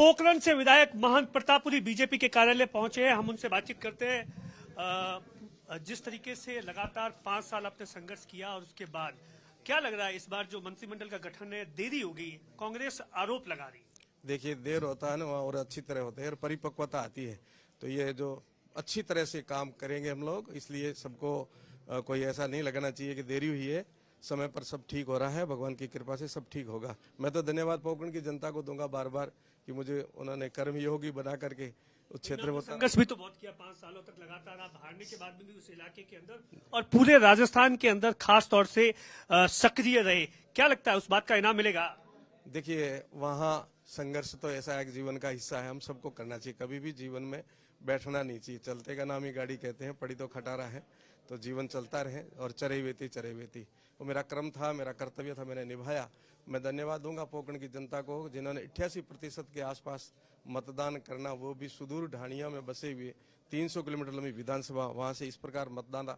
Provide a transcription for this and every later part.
पोकरण से विधायक महंत प्रतापुरी बीजेपी के कार्यालय पहुंचे हैं हम उनसे बातचीत करते हैं जिस तरीके से लगातार पांच साल आपने संघर्ष किया और उसके बाद क्या लग रहा है इस बार जो मंत्रिमंडल का गठन है देरी हो गई कांग्रेस आरोप लगा रही देखिए देर होता है ना और अच्छी तरह होते है और परिपक्वता आती है तो ये जो अच्छी तरह से काम करेंगे हम लोग इसलिए सबको कोई ऐसा नहीं लगना चाहिए कि देरी हुई है समय पर सब ठीक हो रहा है भगवान की कृपा से सब ठीक होगा मैं तो धन्यवाद पोकण की जनता को दूंगा बार बार कि मुझे उन्होंने कर्म योगी बना करके उस क्षेत्र में संघर्ष भी तो बहुत किया पांच सालों तक लगातार आप हारने के बाद भी उस इलाके के अंदर और पूरे राजस्थान के अंदर खास तौर से सक्रिय रहे क्या लगता है उस बात का इनाम मिलेगा देखिए वहाँ संघर्ष तो ऐसा है जीवन का हिस्सा है हम सबको करना चाहिए कभी भी जीवन में बैठना नहीं चाहिए चलते का नाम ही गाड़ी कहते हैं पड़ी तो खटारा है तो जीवन चलता रहे और चरे बेती चरे बेती वो मेरा क्रम था मेरा कर्तव्य था मैंने निभाया मैं धन्यवाद दूंगा पोकण की जनता को जिन्होंने अठासी प्रतिशत के आसपास मतदान करना वो भी सुदूर ढाणिया में बसे हुए 300 किलोमीटर लंबी विधानसभा वहाँ से इस प्रकार मतदान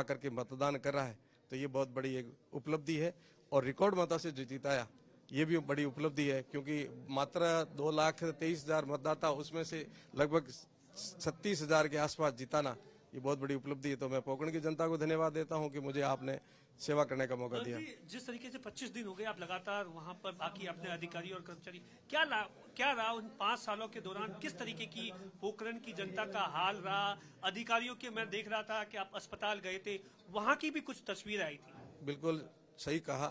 आकर के मतदान कर रहा है तो ये बहुत बड़ी एक उपलब्धि है और रिकॉर्ड मता से जो जीताया ये भी बड़ी उपलब्धि है क्योंकि मात्र दो लाख तेईस हजार मतदाता उसमें से लगभग छत्तीस हजार के आसपास जिताना ये बहुत बड़ी उपलब्धि है तो मैं पोकण की जनता को धन्यवाद देता हूँ कि मुझे आपने सेवा करने का मौका दिया जिस तरीके से 25 दिन हो गए आप लगातार वहाँ पर बाकी अपने अधिकारी और कर्मचारी क्या ला, क्या रहा उन पाँच सालों के दौरान किस तरीके की पोखरण की जनता का हाल रहा अधिकारियों के मैं देख रहा था कि आप अस्पताल गए थे वहाँ की भी कुछ तस्वीर आई थी बिल्कुल सही कहा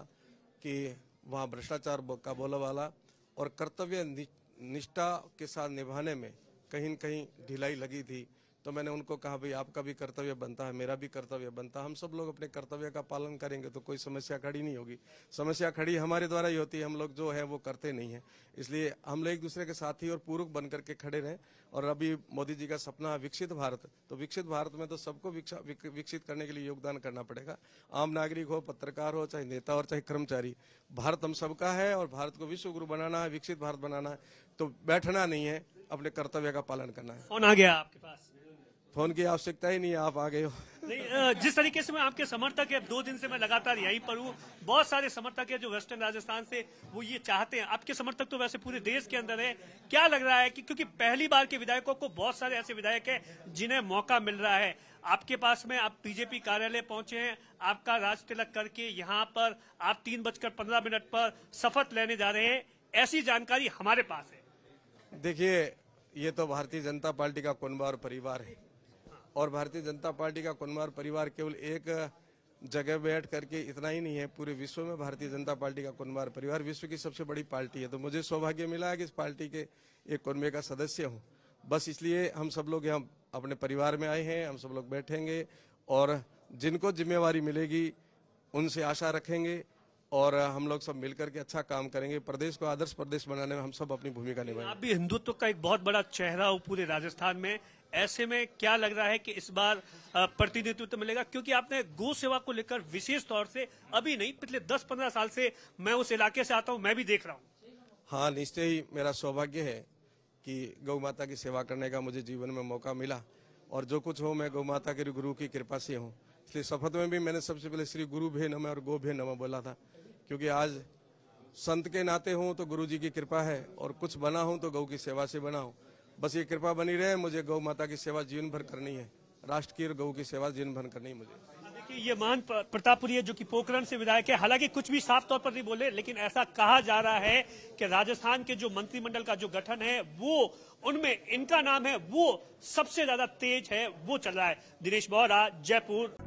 कि वहाँ भ्रष्टाचार का बोला वाला और कर्तव्य निष्ठा के साथ निभाने में कहीं न कहीं ढिलाई लगी थी तो मैंने उनको कहा भाई आपका भी कर्तव्य बनता है मेरा भी कर्तव्य बनता है हम सब लोग अपने कर्तव्य का पालन करेंगे तो कोई समस्या खड़ी नहीं होगी समस्या खड़ी हमारे द्वारा ही होती है हम लोग जो है वो करते नहीं है इसलिए हम लोग एक दूसरे के साथी और पूर्व बन करके खड़े रहें और अभी मोदी जी का सपना है विकसित भारत तो विकसित भारत में तो सबको विकसित करने के लिए योगदान करना पड़ेगा आम नागरिक हो पत्रकार हो चाहे नेता और चाहे कर्मचारी भारत हम सबका है और भारत को विश्व गुरु बनाना है विकसित भारत बनाना है तो बैठना नहीं है अपने कर्तव्य का पालन करना है फोन आ गया आपके पास फोन की आवश्यकता ही नहीं है आप आ गए हो जिस तरीके से मैं आपके समर्थक है दो दिन से मैं लगातार यहीं पर हूँ बहुत सारे समर्थक है जो वेस्टर्न राजस्थान से वो ये चाहते हैं आपके समर्थक तो वैसे पूरे देश के अंदर है क्या लग रहा है कि क्योंकि पहली बार के विधायकों को बहुत सारे ऐसे विधायक है जिन्हें मौका मिल रहा है आपके पास में आप बीजेपी कार्यालय पहुंचे हैं आपका राज तिलक करके यहाँ पर आप तीन बजकर पंद्रह मिनट पर शपथ लेने जा रहे हैं ऐसी जानकारी हमारे पास है देखिए ये तो भारतीय जनता पार्टी का कुनबा और परिवार है और भारतीय जनता पार्टी का कुनबा और परिवार केवल एक जगह बैठ करके इतना ही नहीं है पूरे विश्व में भारतीय जनता पार्टी का कुनबा और परिवार विश्व की सबसे बड़ी पार्टी है तो मुझे सौभाग्य मिला है कि इस पार्टी के एक कुनबे का सदस्य हूँ बस इसलिए हम सब लोग यहाँ अपने परिवार में आए हैं हम सब लोग बैठेंगे और जिनको जिम्मेवारी मिलेगी उनसे आशा रखेंगे और हम लोग सब मिलकर के अच्छा काम करेंगे प्रदेश को आदर्श प्रदेश बनाने में हम सब अपनी भूमिका निभाएंगे आप भी हिंदुत्व का एक बहुत बड़ा चेहरा हो पूरे राजस्थान में ऐसे में क्या लग रहा है कि इस बार प्रतिनिधित्व तो मिलेगा क्योंकि आपने गो सेवा को लेकर विशेष तौर से अभी नहीं पिछले दस पंद्रह साल से मैं उस इलाके से आता हूँ मैं भी देख रहा हूँ हाँ निश्चय ही मेरा सौभाग्य है कि गौ माता की सेवा करने का मुझे जीवन में मौका मिला और जो कुछ हो मैं गौ माता के गुरु की कृपा से हूँ इसलिए शपथ में भी मैंने सबसे पहले श्री गुरु भे नमे और गो भे नमः बोला था क्योंकि आज संत के नाते हूँ तो गुरु जी की कृपा है और कुछ बना हूँ तो गौ की सेवा से बना हूँ बस ये कृपा बनी रहे मुझे गौ माता की सेवा जीवन भर करनी है राष्ट्र की और गौ की सेवा जीवन भर करनी है मुझे देखिए ये मान प्रतापपुरी है जो कि पोखरण से विधायक है हालांकि कुछ भी साफ तौर पर नहीं बोले लेकिन ऐसा कहा जा रहा है कि राजस्थान के जो मंत्रिमंडल का जो गठन है वो उनमें इनका नाम है वो सबसे ज्यादा तेज है वो चल रहा है दिनेश बोहरा जयपुर